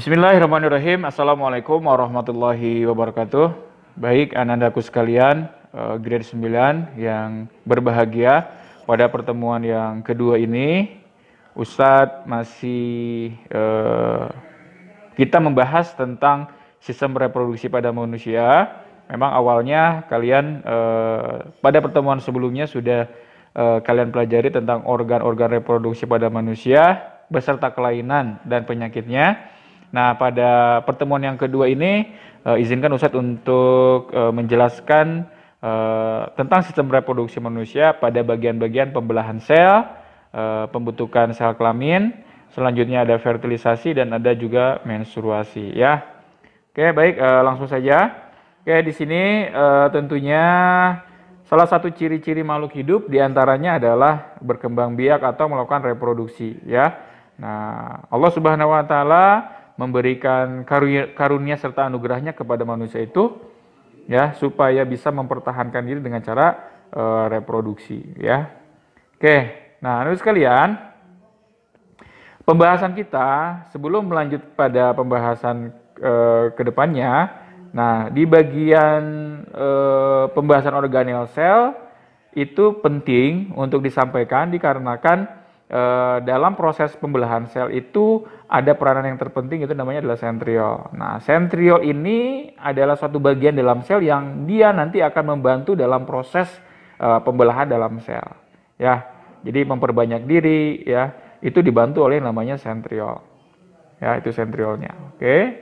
Bismillahirrahmanirrahim. Assalamualaikum warahmatullahi wabarakatuh. Baik anandaku sekalian, eh, grade 9 yang berbahagia pada pertemuan yang kedua ini, Ustadz masih eh, kita membahas tentang sistem reproduksi pada manusia. Memang awalnya kalian eh, pada pertemuan sebelumnya sudah eh, kalian pelajari tentang organ-organ reproduksi pada manusia beserta kelainan dan penyakitnya. Nah, pada pertemuan yang kedua ini uh, izinkan Ustadz untuk uh, menjelaskan uh, tentang sistem reproduksi manusia pada bagian-bagian pembelahan sel, uh, pembentukan sel kelamin, selanjutnya ada fertilisasi dan ada juga menstruasi ya. Oke, baik uh, langsung saja. Oke, di sini uh, tentunya salah satu ciri-ciri makhluk hidup diantaranya adalah berkembang biak atau melakukan reproduksi ya. Nah, Allah Subhanahu wa taala memberikan karunia, serta anugerahnya kepada manusia itu ya supaya bisa mempertahankan diri dengan cara e, reproduksi ya. Oke, nah terus sekalian pembahasan kita sebelum melanjut pada pembahasan e, eh, kedepannya, nah di bagian e, pembahasan organel sel itu penting untuk disampaikan dikarenakan Eh, dalam proses pembelahan sel itu ada peranan yang terpenting itu namanya adalah sentriol. Nah, sentriol ini adalah suatu bagian dalam sel yang dia nanti akan membantu dalam proses uh, pembelahan dalam sel. Ya. Jadi memperbanyak diri ya, itu dibantu oleh namanya sentriol. Ya, itu sentriolnya. Oke.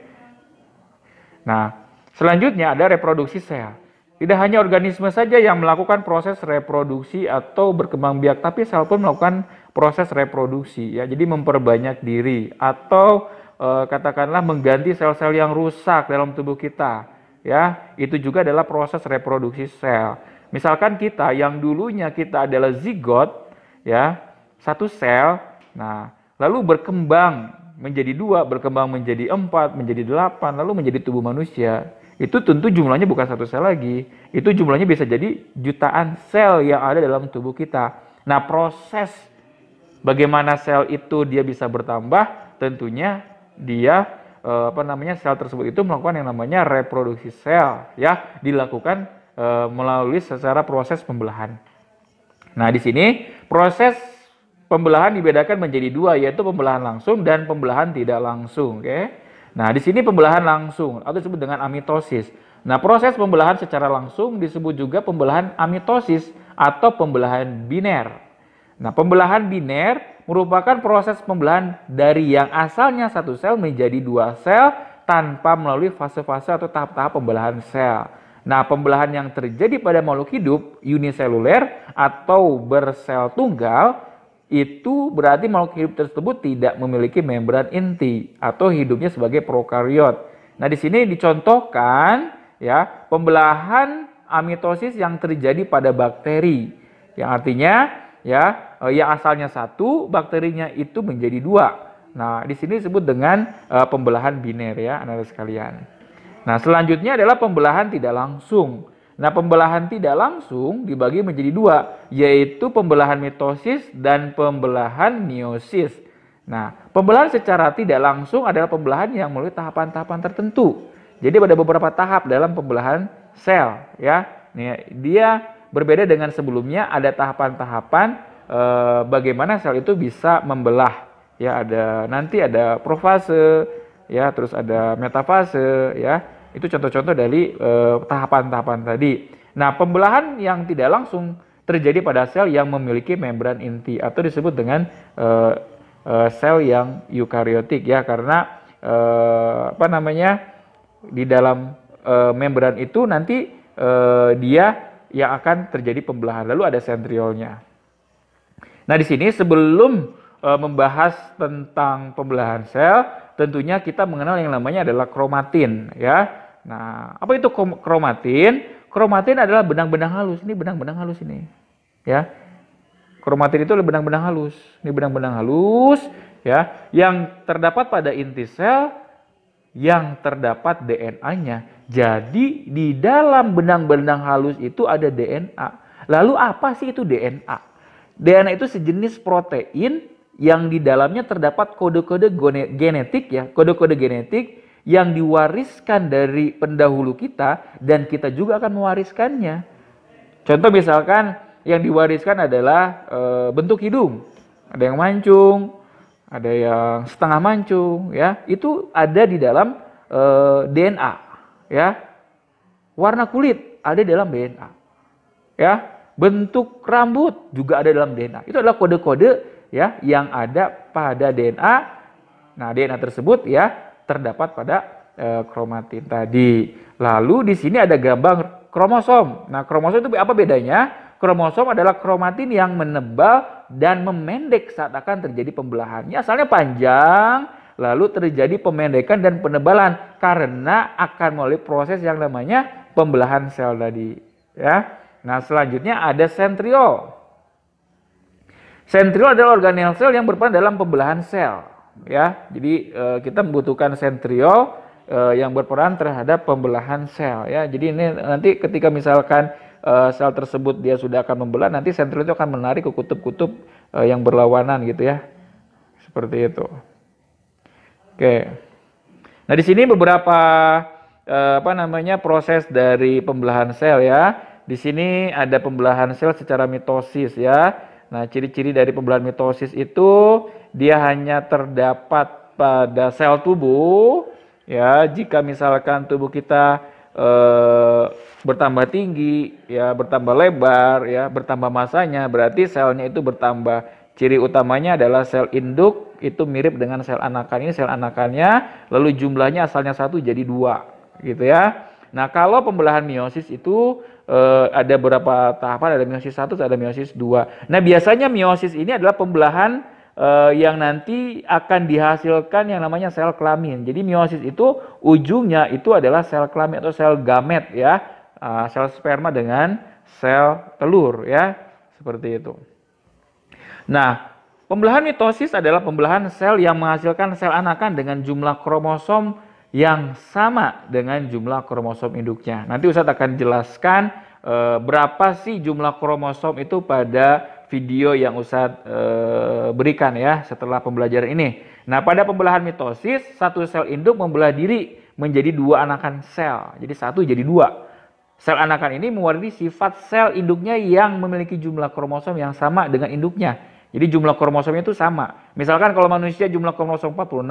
Nah, selanjutnya ada reproduksi sel. Tidak hanya organisme saja yang melakukan proses reproduksi atau berkembang biak, tapi sel pun melakukan proses reproduksi ya. Jadi memperbanyak diri atau e, katakanlah mengganti sel-sel yang rusak dalam tubuh kita ya. Itu juga adalah proses reproduksi sel. Misalkan kita yang dulunya kita adalah zigot ya, satu sel. Nah, lalu berkembang menjadi dua, berkembang menjadi empat, menjadi delapan, lalu menjadi tubuh manusia. Itu tentu jumlahnya bukan satu sel lagi. Itu jumlahnya bisa jadi jutaan sel yang ada dalam tubuh kita. Nah, proses Bagaimana sel itu dia bisa bertambah? Tentunya dia eh, apa namanya sel tersebut itu melakukan yang namanya reproduksi sel ya, dilakukan eh, melalui secara proses pembelahan. Nah, di sini proses pembelahan dibedakan menjadi dua yaitu pembelahan langsung dan pembelahan tidak langsung, oke. Okay? Nah, di sini pembelahan langsung atau disebut dengan amitosis. Nah, proses pembelahan secara langsung disebut juga pembelahan amitosis atau pembelahan biner. Nah, pembelahan biner merupakan proses pembelahan dari yang asalnya satu sel menjadi dua sel tanpa melalui fase-fase atau tahap-tahap pembelahan sel. Nah, pembelahan yang terjadi pada makhluk hidup uniseluler atau bersel tunggal itu berarti makhluk hidup tersebut tidak memiliki membran inti atau hidupnya sebagai prokariot. Nah, di sini dicontohkan ya pembelahan amitosis yang terjadi pada bakteri. Yang artinya ya eh, yang asalnya satu bakterinya itu menjadi dua. Nah di sini disebut dengan uh, pembelahan biner ya anak-anak sekalian. Nah selanjutnya adalah pembelahan tidak langsung. Nah pembelahan tidak langsung dibagi menjadi dua yaitu pembelahan mitosis dan pembelahan meiosis. Nah pembelahan secara tidak langsung adalah pembelahan yang melalui tahapan-tahapan tertentu. Jadi pada beberapa tahap dalam pembelahan sel ya. dia Berbeda dengan sebelumnya ada tahapan-tahapan e, bagaimana sel itu bisa membelah. Ya ada nanti ada profase, ya terus ada metafase, ya itu contoh-contoh dari eh, tahapan-tahapan tadi. Nah pembelahan yang tidak langsung terjadi pada sel yang memiliki membran inti atau disebut dengan e, e, sel yang eukariotik ya karena e, apa namanya di dalam e, membran itu nanti e, dia yang akan terjadi pembelahan. Lalu ada sentriolnya. Nah, di sini sebelum e, membahas tentang pembelahan sel, tentunya kita mengenal yang namanya adalah kromatin, ya. Nah, apa itu kromatin? Kromatin adalah benang-benang halus. Ini benang-benang halus ini. Ya. Kromatin itu adalah benang-benang halus. Ini benang-benang halus, ya, yang terdapat pada inti sel yang terdapat DNA-nya jadi di dalam benang-benang halus itu ada DNA. Lalu apa sih itu DNA? DNA itu sejenis protein yang di dalamnya terdapat kode-kode genetik ya, kode-kode genetik yang diwariskan dari pendahulu kita dan kita juga akan mewariskannya. Contoh misalkan yang diwariskan adalah e, bentuk hidung. Ada yang mancung, ada yang setengah mancung ya. Itu ada di dalam e, eh, DNA ya warna kulit ada dalam DNA ya bentuk rambut juga ada dalam DNA itu adalah kode-kode ya yang ada pada DNA nah DNA tersebut ya terdapat pada e, kromatin tadi lalu di sini ada gambar kromosom nah kromosom itu apa bedanya kromosom adalah kromatin yang menebal dan memendek saat akan terjadi pembelahannya asalnya panjang lalu terjadi pemendekan dan penebalan karena akan melalui proses yang namanya pembelahan sel tadi ya. Nah, selanjutnya ada sentriol. Sentriol adalah organel sel yang berperan dalam pembelahan sel ya. Jadi eh, kita membutuhkan sentriol eh, yang berperan terhadap pembelahan sel ya. Jadi ini nanti ketika misalkan eh, sel tersebut dia sudah akan membelah nanti sentriol itu akan menarik ke kutub-kutub yang berlawanan gitu ya. Seperti itu. Oke. Nah, di sini beberapa eh, apa namanya proses dari pembelahan sel ya. Di sini ada pembelahan sel secara mitosis ya. Nah, ciri-ciri dari pembelahan mitosis itu dia hanya terdapat pada sel tubuh ya. Jika misalkan tubuh kita eh, bertambah tinggi ya, bertambah lebar ya, bertambah masanya, berarti selnya itu bertambah. Ciri utamanya adalah sel induk itu mirip dengan sel anakan ini sel anakannya lalu jumlahnya asalnya satu jadi dua gitu ya nah kalau pembelahan miosis itu e, ada beberapa tahapan ada miosis satu ada miosis dua nah biasanya miosis ini adalah pembelahan e, yang nanti akan dihasilkan yang namanya sel kelamin jadi miosis itu ujungnya itu adalah sel kelamin atau sel gamet ya e, sel sperma dengan sel telur ya seperti itu nah Pembelahan mitosis adalah pembelahan sel yang menghasilkan sel anakan dengan jumlah kromosom yang sama dengan jumlah kromosom induknya. Nanti Ustadz akan jelaskan e, berapa sih jumlah kromosom itu pada video yang Ustadz e, eh, berikan ya setelah pembelajaran ini. Nah pada pembelahan mitosis, satu sel induk membelah diri menjadi dua anakan sel. Jadi satu jadi dua. Sel anakan ini mewarisi sifat sel induknya yang memiliki jumlah kromosom yang sama dengan induknya. Jadi jumlah kromosomnya itu sama. Misalkan kalau manusia jumlah kromosom 46,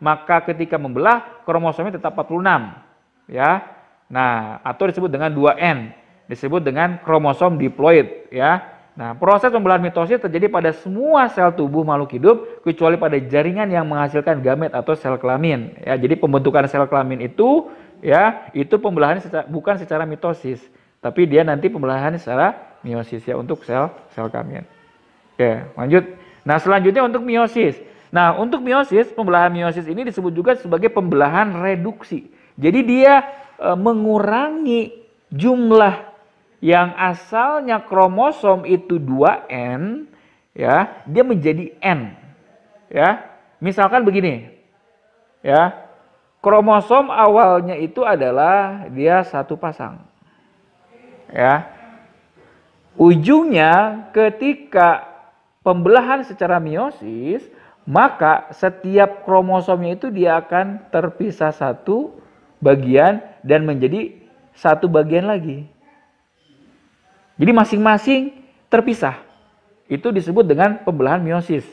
maka ketika membelah kromosomnya tetap 46. Ya. Nah, atau disebut dengan 2N, disebut dengan kromosom diploid, ya. Nah, proses pembelahan mitosis terjadi pada semua sel tubuh makhluk hidup kecuali pada jaringan yang menghasilkan gamet atau sel kelamin. Ya, jadi pembentukan sel kelamin itu ya, itu pembelahan secara, bukan secara mitosis, tapi dia nanti pembelahan secara meiosis ya untuk sel sel kelamin. Oke, lanjut. Nah, selanjutnya untuk miosis. Nah, untuk miosis, pembelahan miosis ini disebut juga sebagai pembelahan reduksi. Jadi dia e, mengurangi jumlah yang asalnya kromosom itu 2N ya, dia menjadi N. Ya. Misalkan begini. Ya. Kromosom awalnya itu adalah dia satu pasang. Ya. Ujungnya ketika pembelahan secara meiosis, maka setiap kromosomnya itu dia akan terpisah satu bagian dan menjadi satu bagian lagi. Jadi masing-masing terpisah. Itu disebut dengan pembelahan meiosis.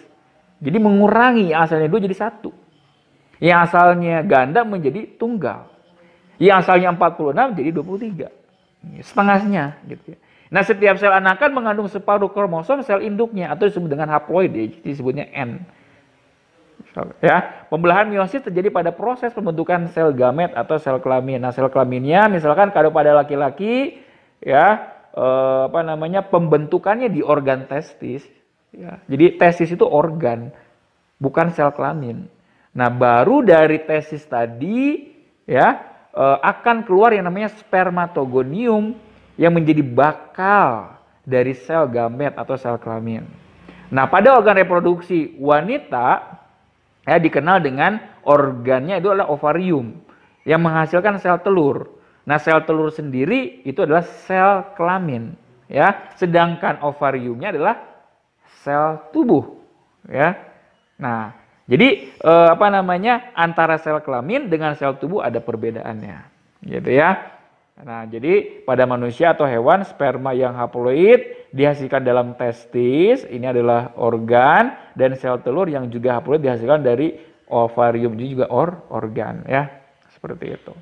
Jadi mengurangi yang asalnya dua jadi satu. Yang asalnya ganda menjadi tunggal. Yang asalnya 46 jadi 23. Setengahnya gitu ya. Nah, setiap sel anakan mengandung separuh kromosom sel induknya atau disebut dengan haploid, ya, disebutnya N. Ya, pembelahan miosis terjadi pada proses pembentukan sel gamet atau sel kelamin. Nah, sel kelaminnya misalkan kalau pada laki-laki ya eh, apa namanya pembentukannya di organ testis. Ya. Jadi testis itu organ, bukan sel kelamin. Nah, baru dari testis tadi ya eh, akan keluar yang namanya spermatogonium yang menjadi bakal dari sel gamet atau sel kelamin. Nah, pada organ reproduksi wanita ya dikenal dengan organnya itu adalah ovarium yang menghasilkan sel telur. Nah, sel telur sendiri itu adalah sel kelamin, ya. Sedangkan ovariumnya adalah sel tubuh, ya. Nah, jadi eh, apa namanya? antara sel kelamin dengan sel tubuh ada perbedaannya. Gitu ya. Nah, jadi pada manusia atau hewan sperma yang haploid dihasilkan dalam testis, ini adalah organ dan sel telur yang juga haploid dihasilkan dari ovarium ini juga or organ ya. Seperti itu.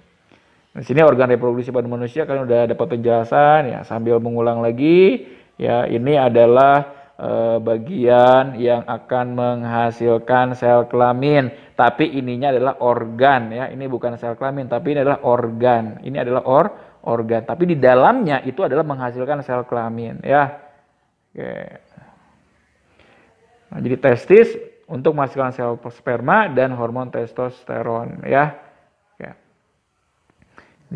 Di sini organ reproduksi pada manusia kalian udah dapat penjelasan ya sambil mengulang lagi ya ini adalah eh, bagian yang akan menghasilkan sel kelamin tapi ininya adalah organ ya. Ini bukan sel kelamin, tapi ini adalah organ. Ini adalah or organ, tapi di dalamnya itu adalah menghasilkan sel kelamin ya. Oke. Nah, jadi testis untuk menghasilkan sel sperma dan hormon testosteron ya. Oke.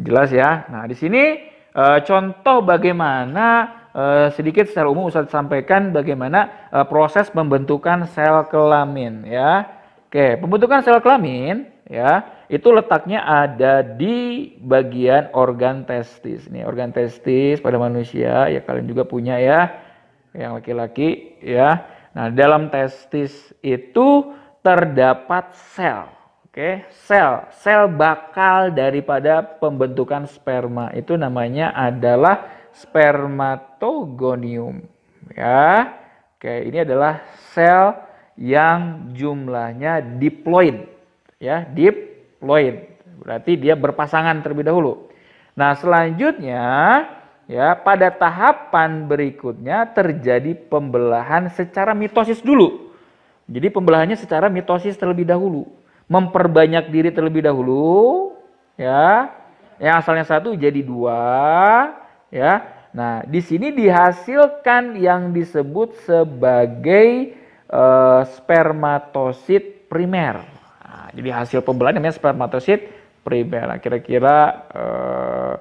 Jelas ya. Nah, di sini e, contoh bagaimana e, sedikit secara umum saya sampaikan bagaimana e, proses pembentukan sel kelamin ya. Oke, pembentukan sel kelamin ya, itu letaknya ada di bagian organ testis. Nih, organ testis pada manusia ya kalian juga punya ya yang laki-laki ya. Nah, dalam testis itu terdapat sel. Oke, sel, sel bakal daripada pembentukan sperma itu namanya adalah spermatogonium ya. Oke, ini adalah sel yang jumlahnya diploid ya diploid berarti dia berpasangan terlebih dahulu nah selanjutnya ya pada tahapan berikutnya terjadi pembelahan secara mitosis dulu jadi pembelahannya secara mitosis terlebih dahulu memperbanyak diri terlebih dahulu ya yang asalnya satu jadi dua ya nah di sini dihasilkan yang disebut sebagai eh, spermatosit primer. Nah, jadi hasil pembelahan namanya spermatosit primer. Nah, kira-kira eh,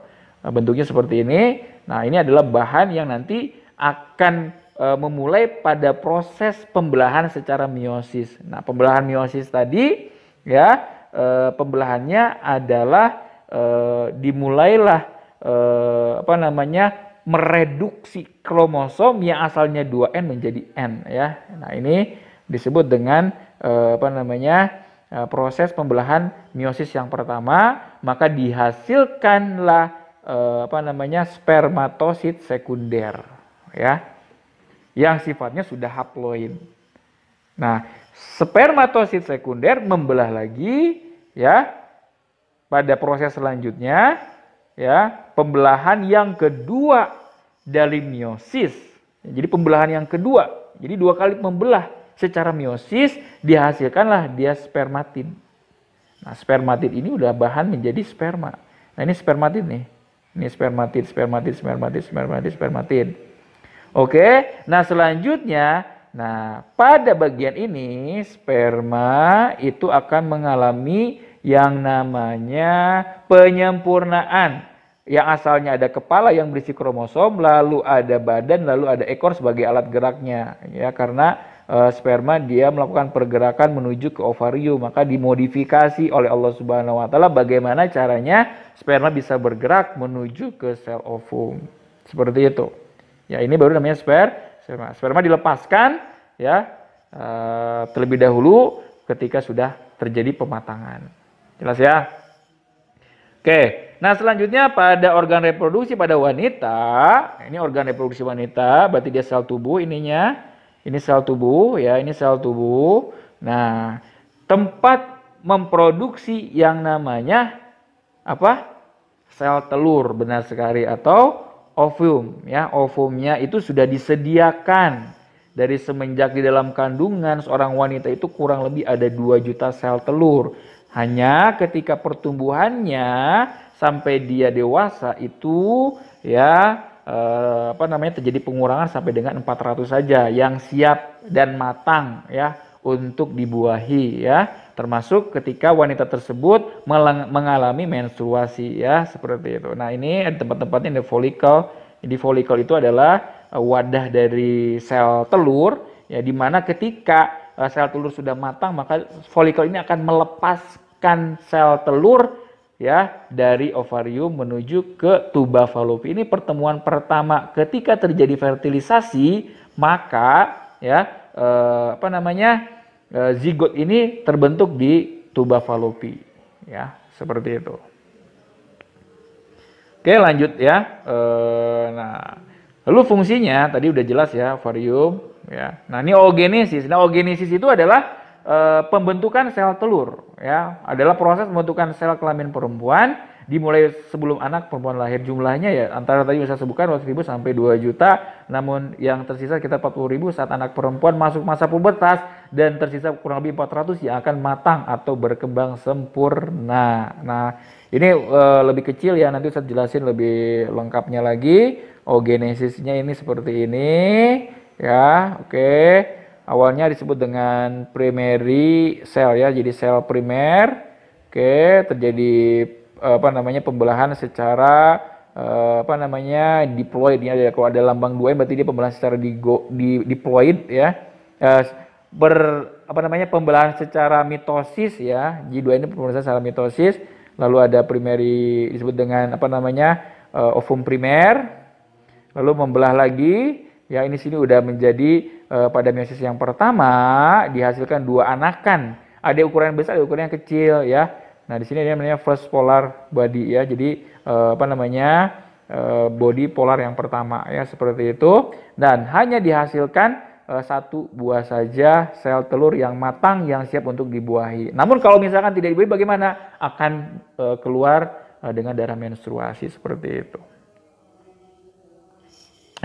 bentuknya seperti ini. Nah, ini adalah bahan yang nanti akan eh, memulai pada proses pembelahan secara meiosis. Nah, pembelahan meiosis tadi ya eh, pembelahannya adalah dimulailah apa namanya mereduksi kromosom yang asalnya 2N menjadi N ya. Nah, ini disebut dengan eh, apa namanya? Eh, proses pembelahan meiosis yang pertama, maka dihasilkanlah eh, apa namanya? spermatosit sekunder ya. Yang sifatnya sudah haploid. Nah, spermatosit sekunder membelah lagi ya pada proses selanjutnya ya pembelahan yang kedua dari meiosis. Jadi pembelahan yang kedua, jadi dua kali membelah secara meiosis dihasilkanlah dia spermatin. Nah, spermatin ini udah bahan menjadi sperma. Nah, ini spermatin nih. Ini spermatin, spermatin, spermatin, spermatin, spermatin. Oke. Nah, selanjutnya nah pada bagian ini sperma itu akan mengalami yang namanya penyempurnaan yang asalnya ada kepala yang berisi kromosom, lalu ada badan, lalu ada ekor sebagai alat geraknya, ya karena e, sperma dia melakukan pergerakan menuju ke ovarium, maka dimodifikasi oleh Allah Subhanahu Wa Taala bagaimana caranya sperma bisa bergerak menuju ke sel ovum, seperti itu. Ya ini baru namanya sper, sperma. Sperma dilepaskan, ya e, terlebih dahulu ketika sudah terjadi pematangan. Jelas ya? Oke. Nah, selanjutnya pada organ reproduksi pada wanita, ini organ reproduksi wanita, berarti dia sel tubuh ininya. Ini sel tubuh ya, ini sel tubuh. Nah, tempat memproduksi yang namanya apa? Sel telur benar sekali atau ovum ya. Ovumnya itu sudah disediakan dari semenjak di dalam kandungan seorang wanita itu kurang lebih ada 2 juta sel telur. Hanya ketika pertumbuhannya sampai dia dewasa itu ya eh, apa namanya terjadi pengurangan sampai dengan 400 saja yang siap dan matang ya untuk dibuahi ya termasuk ketika wanita tersebut mengalami menstruasi ya seperti itu. Nah, ini tempat-tempatnya ada folikel. Jadi folikel itu adalah eh, wadah dari sel telur ya di mana ketika eh, sel telur sudah matang maka folikel ini akan melepas memasukkan sel telur ya dari ovarium menuju ke tuba falopi. Ini pertemuan pertama ketika terjadi fertilisasi, maka ya eh, apa namanya? Eh, zigot ini terbentuk di tuba falopi ya, seperti itu. Oke, lanjut ya. Eh, nah, lalu fungsinya tadi udah jelas ya, ovarium ya. Nah, ini oogenesis. Nah, oogenesis itu adalah e, pembentukan sel telur ya adalah proses pembentukan sel kelamin perempuan dimulai sebelum anak perempuan lahir jumlahnya ya antara tadi bisa sebutkan 100 ribu sampai 2 juta namun yang tersisa kita 40 ribu saat anak perempuan masuk masa pubertas dan tersisa kurang lebih 400 yang akan matang atau berkembang sempurna nah ini e, lebih kecil ya nanti saya jelasin lebih lengkapnya lagi ogenesisnya oh, ini seperti ini ya oke okay awalnya disebut dengan primary cell ya, jadi sel primer. Oke, terjadi eh, apa namanya pembelahan secara eh, apa namanya diploid ya. Kalau ada lambang 2 berarti dia pembelahan secara di, diploid ya. Eh, ber apa namanya pembelahan secara mitosis ya. G2 ini pembelahan secara mitosis. Lalu ada primary disebut dengan apa namanya ovum primer. Lalu membelah lagi ya ini sini udah menjadi Eh, pada meiosis yang pertama dihasilkan dua anakan. Ada ukuran yang besar, ada ukuran yang kecil ya. Nah, di sini dia namanya first polar body ya. Jadi e, apa namanya? E, body polar yang pertama ya seperti itu dan hanya dihasilkan satu buah saja sel telur yang matang yang siap untuk dibuahi. Namun kalau misalkan tidak dibuahi bagaimana? Akan keluar dengan darah menstruasi seperti itu.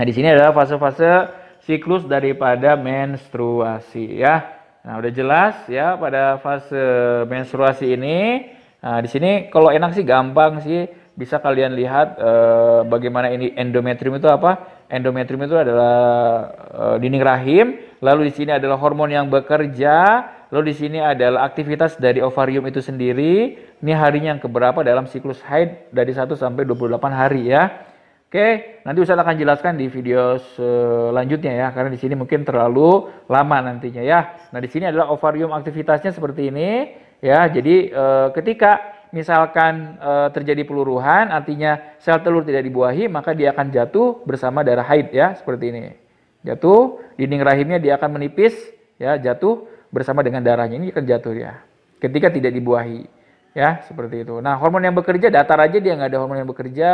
Nah, di sini adalah fase-fase siklus daripada menstruasi ya. Nah, udah jelas ya pada fase menstruasi ini. Nah, di sini kalau enak sih gampang sih bisa kalian lihat e, bagaimana ini endometrium itu apa? Endometrium itu adalah e, dinding rahim, lalu di sini adalah hormon yang bekerja, lalu di sini adalah aktivitas dari ovarium itu sendiri. Ini harinya yang keberapa dalam siklus haid dari 1 sampai 28 hari ya. Oke, nanti Ustaz akan jelaskan di video selanjutnya ya, karena di sini mungkin terlalu lama nantinya ya. Nah, di sini adalah ovarium aktivitasnya seperti ini ya. Jadi e, ketika misalkan e, terjadi peluruhan, artinya sel telur tidak dibuahi, maka dia akan jatuh bersama darah haid ya, seperti ini. Jatuh, dinding rahimnya dia akan menipis ya, jatuh bersama dengan darahnya ini akan jatuh ya. Ketika tidak dibuahi ya, seperti itu. Nah, hormon yang bekerja datar aja dia nggak ada hormon yang bekerja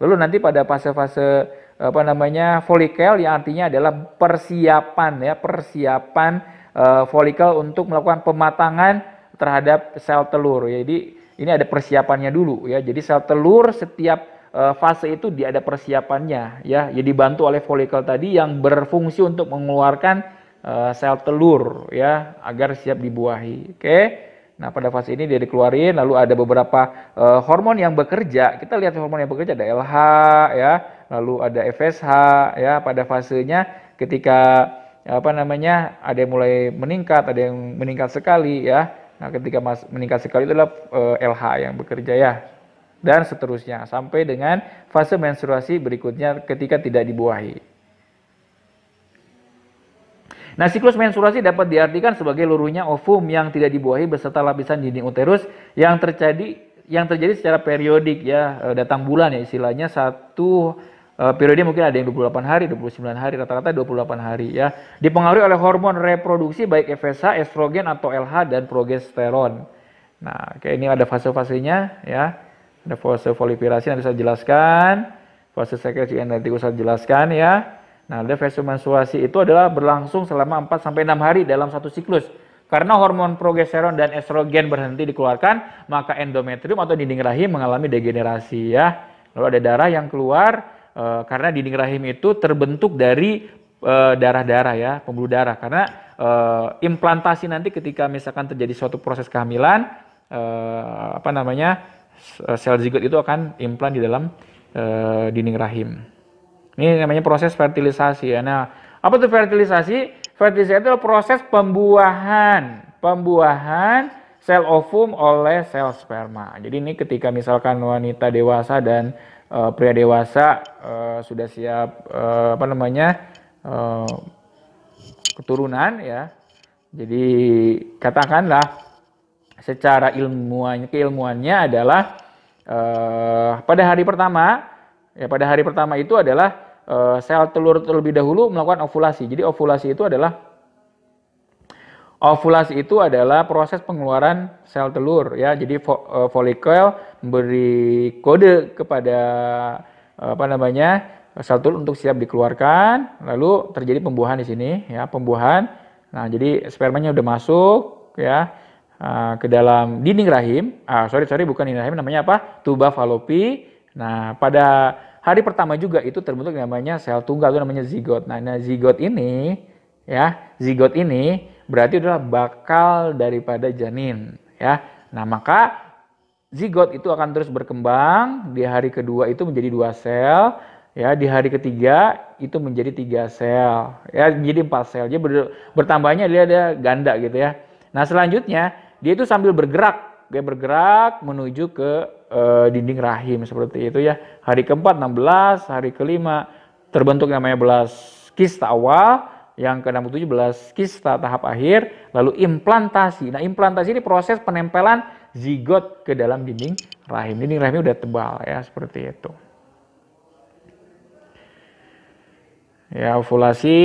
Lalu nanti pada fase-fase apa namanya folikel yang artinya adalah persiapan ya, persiapan uh, folikel untuk melakukan pematangan terhadap sel telur. Jadi ini ada persiapannya dulu ya. Jadi sel telur setiap uh, fase itu dia ada persiapannya ya. Jadi dibantu oleh folikel tadi yang berfungsi untuk mengeluarkan uh, sel telur ya agar siap dibuahi. Oke. Okay? Nah, pada fase ini dia dikeluarin, lalu ada beberapa uh, hormon yang bekerja. Kita lihat hormon yang bekerja ada LH ya, lalu ada FSH ya pada fasenya ketika apa namanya? ada yang mulai meningkat, ada yang meningkat sekali ya. Nah, ketika mas, meningkat sekali itu adalah uh, eh, LH yang bekerja ya. Dan seterusnya sampai dengan fase menstruasi berikutnya ketika tidak dibuahi. Nah, siklus menstruasi dapat diartikan sebagai luruhnya ovum yang tidak dibuahi beserta lapisan dinding uterus yang terjadi yang terjadi secara periodik ya, e, datang bulan ya istilahnya satu e, periode mungkin ada yang 28 hari, 29 hari, rata-rata 28 hari ya. Dipengaruhi oleh hormon reproduksi baik FSH, estrogen atau LH dan progesteron. Nah, kayak ini ada fase-fasenya ya. Ada fase folipirasi nanti saya jelaskan, fase sekresi nanti saya jelaskan ya. Nah, menstruasi itu adalah berlangsung selama 4 sampai 6 hari dalam satu siklus. Karena hormon progesteron dan estrogen berhenti dikeluarkan, maka endometrium atau dinding rahim mengalami degenerasi ya. Lalu ada darah yang keluar e, karena dinding rahim itu terbentuk dari eh, darah-darah ya, pembuluh darah. Karena e, implantasi nanti ketika misalkan terjadi suatu proses kehamilan, e, apa namanya, sel zigot itu akan implan di dalam e, dinding rahim. Ini namanya proses fertilisasi ya. Nah, apa itu fertilisasi? Fertilisasi itu proses pembuahan, pembuahan sel ovum oleh sel sperma. Jadi ini ketika misalkan wanita dewasa dan e, pria dewasa e, sudah siap e, apa namanya e, keturunan ya. Jadi katakanlah secara ilmuannya keilmuannya adalah pada hari pertama ya pada hari pertama itu adalah Eh, sel telur terlebih dahulu melakukan ovulasi. Jadi ovulasi itu adalah Ovulasi itu adalah proses pengeluaran sel telur ya. Jadi eh, folikel memberi kode kepada eh, apa namanya sel telur untuk siap dikeluarkan, lalu terjadi pembuahan di sini ya, pembuahan. Nah, jadi spermanya udah masuk ya ke dalam dinding rahim. Ah, sorry sorry bukan dinding rahim namanya apa? Tuba falopi. Nah, pada hari pertama juga itu terbentuk namanya sel tunggal itu namanya zigot. Nah, nah zigot ini ya, zigot ini berarti adalah bakal daripada janin ya. Nah, maka zigot itu akan terus berkembang di hari kedua itu menjadi dua sel ya di hari ketiga itu menjadi tiga sel ya menjadi empat sel jadi ber, bertambahnya dia ada ganda gitu ya nah selanjutnya dia itu sambil bergerak dia bergerak menuju ke uh, dinding rahim seperti itu ya. Hari keempat 16, hari kelima terbentuk namanya belas kista awal, yang ke 67 belas kista tahap akhir, lalu implantasi. Nah, implantasi ini proses penempelan zigot ke dalam dinding rahim. Dinding rahimnya udah tebal ya, seperti itu. Ya, ovulasi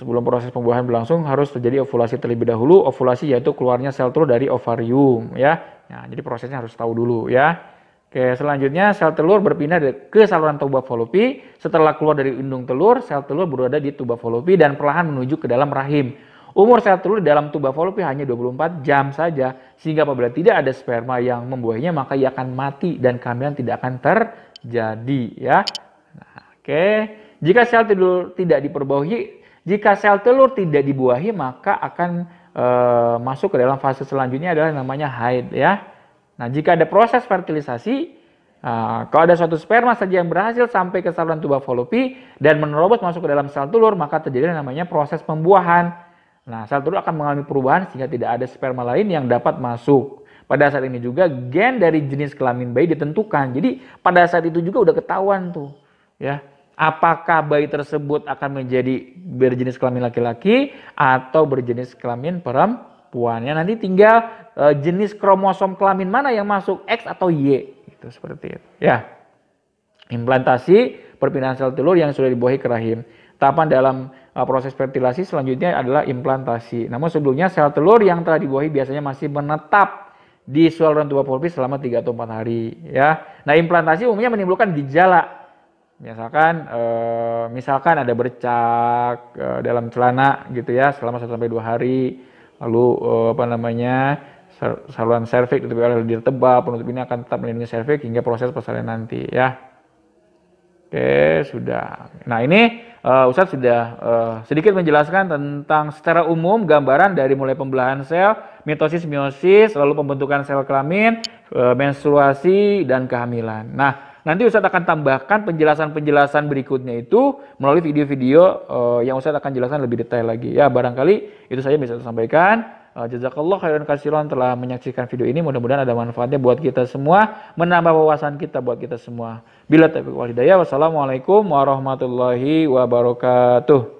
sebelum proses pembuahan berlangsung harus terjadi ovulasi terlebih dahulu. Ovulasi yaitu keluarnya sel telur dari ovarium ya. Nah, jadi prosesnya harus tahu dulu ya. Oke, selanjutnya sel telur berpindah ke saluran tuba folopi. Setelah keluar dari indung telur, sel telur berada di tuba folopi dan perlahan menuju ke dalam rahim. Umur sel telur di dalam tuba folopi hanya 24 jam saja, sehingga apabila tidak ada sperma yang membuahinya, maka ia akan mati dan kehamilan tidak akan terjadi. Ya, nah, oke. Jika sel telur tidak diperbaiki, jika sel telur tidak dibuahi, maka akan e, masuk ke dalam fase selanjutnya adalah namanya haid. Ya. Nah, jika ada proses fertilisasi, uh, kalau ada suatu sperma saja yang berhasil sampai ke saluran tuba falopi dan menerobos masuk ke dalam sel telur, maka terjadi namanya proses pembuahan. Nah, sel telur akan mengalami perubahan sehingga tidak ada sperma lain yang dapat masuk. Pada saat ini juga gen dari jenis kelamin bayi ditentukan. Jadi pada saat itu juga udah ketahuan tuh, ya. Apakah bayi tersebut akan menjadi berjenis kelamin laki-laki atau berjenis kelamin perempuan? perempuan. Ya nanti tinggal e, jenis kromosom kelamin mana yang masuk X atau Y. Itu seperti itu. Ya. Implantasi perpindahan sel telur yang sudah dibuahi ke rahim. Tahapan dalam e, proses fertilasi selanjutnya adalah implantasi. Namun sebelumnya sel telur yang telah dibuahi biasanya masih menetap di sual tuba tua selama 3 atau 4 hari ya. Nah, implantasi umumnya menimbulkan gejala misalkan eh, misalkan ada bercak dalam celana gitu ya selama 1 sampai 2 hari lalu uh, apa namanya saluran serviks ditutupi oleh lendir tebal penutup ini akan tetap melindungi serviks hingga proses persalinan nanti ya oke sudah nah ini uh, Ustadz sudah uh, sedikit menjelaskan tentang secara umum gambaran dari mulai pembelahan sel mitosis meiosis lalu pembentukan sel kelamin uh, menstruasi dan kehamilan nah Nanti Ustadz akan tambahkan penjelasan-penjelasan berikutnya itu melalui video-video uh, yang Ustadz akan jelaskan lebih detail lagi. Ya, barangkali itu saja bisa saya sampaikan. Uh, eh, jazakallah khairan kasiron telah menyaksikan video ini. Mudah-mudahan ada manfaatnya buat kita semua, menambah wawasan kita buat kita semua. Bila taufiq wal hidayah. Wassalamualaikum warahmatullahi wabarakatuh.